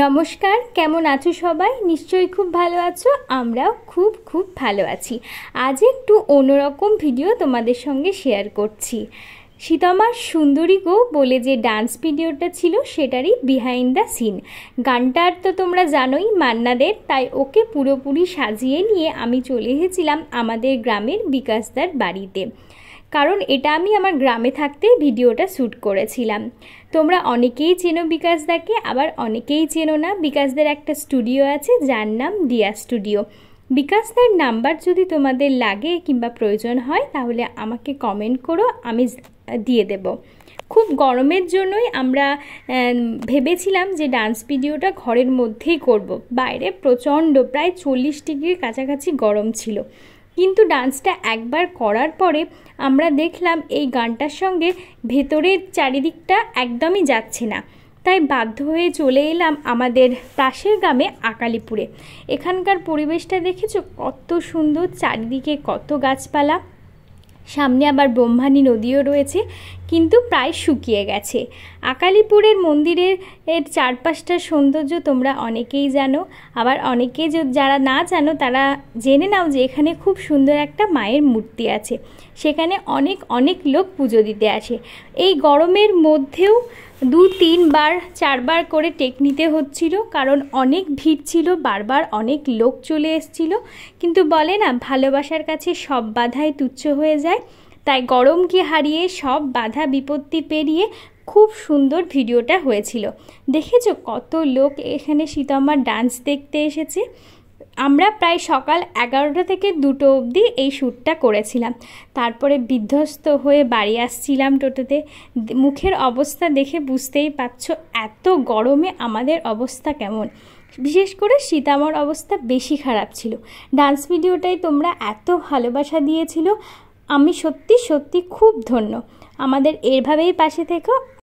নমস্কার কেমন আছো সবাই নিশ্চয়ই খুব ভালো আছো আমরাও খুব খুব ভালো আছি আজ একটু অন্যরকম ভিডিও তোমাদের সঙ্গে শেয়ার করছি শীতমার সুন্দরী গো বলে যে ডান্স ভিডিওটা ছিল সেটারই বিহাইন্ড দ্য সিন গানটার তো তোমরা জানোই মান্নাদের তাই ওকে পুরোপুরি সাজিয়ে নিয়ে আমি চলে এসেছিলাম আমাদের গ্রামের বিকাশদার বাড়িতে কারণ এটা আমি আমার গ্রামে থাকতে ভিডিওটা শ্যুট করেছিলাম তোমরা অনেকেই চেনো বিকাশদাকে আবার অনেকেই চেনো না বিকাশদের একটা স্টুডিও আছে যার নাম দিয়া স্টুডিও বিকাশদের নাম্বার যদি তোমাদের লাগে কিংবা প্রয়োজন হয় তাহলে আমাকে কমেন্ট করো আমি দিয়ে দেব খুব গরমের জন্যই আমরা ভেবেছিলাম যে ডান্স ভিডিওটা ঘরের মধ্যেই করব। বাইরে প্রচণ্ড প্রায় চল্লিশ ডিগ্রির কাছাকাছি গরম ছিল কিন্তু ডান্সটা একবার করার পরে আমরা দেখলাম এই গানটার সঙ্গে ভেতরের চারিদিকটা একদমই যাচ্ছে না তাই বাধ্য হয়ে চলে এলাম আমাদের পাশের গ্রামে আকালিপুরে এখানকার পরিবেশটা দেখেছো কত সুন্দর চারিদিকে কত গাছপালা সামনে আবার ব্রহ্মাণী নদীও রয়েছে কিন্তু প্রায় শুকিয়ে গেছে আকালিপুরের মন্দিরের এর চারপাশটার সৌন্দর্য তোমরা অনেকেই জানো আবার অনেকে যারা না জানো তারা জেনে নাও যে এখানে খুব সুন্দর একটা মায়ের মূর্তি আছে সেখানে অনেক অনেক লোক পুজো দিতে আসে এই গরমের মধ্যেও দু তিনবার চারবার করে টেক নিতে হচ্ছিল কারণ অনেক ভিড় ছিল বারবার অনেক লোক চলে এসছিল কিন্তু বলে না ভালোবাসার কাছে সব বাধাই তুচ্ছ হয়ে যায় তাই গরমকে হারিয়ে সব বাধা বিপত্তি পেরিয়ে খুব সুন্দর ভিডিওটা হয়েছিল দেখেছো কত লোক এখানে সীতাম্মার ডান্স দেখতে এসেছে আমরা প্রায় সকাল এগারোটা থেকে দুটো অবধি এই শ্যুটটা করেছিলাম তারপরে বিধ্বস্ত হয়ে বাড়ি আসছিলাম টোটোতে মুখের অবস্থা দেখে বুঝতেই পারছ এত গরমে আমাদের অবস্থা কেমন বিশেষ করে সীতামার অবস্থা বেশি খারাপ ছিল ডান্স ভিডিওটাই তোমরা এত ভালোবাসা দিয়েছিল আমি সত্যি সত্যি খুব ধন্য আমাদের এভাবেই পাশে থেকো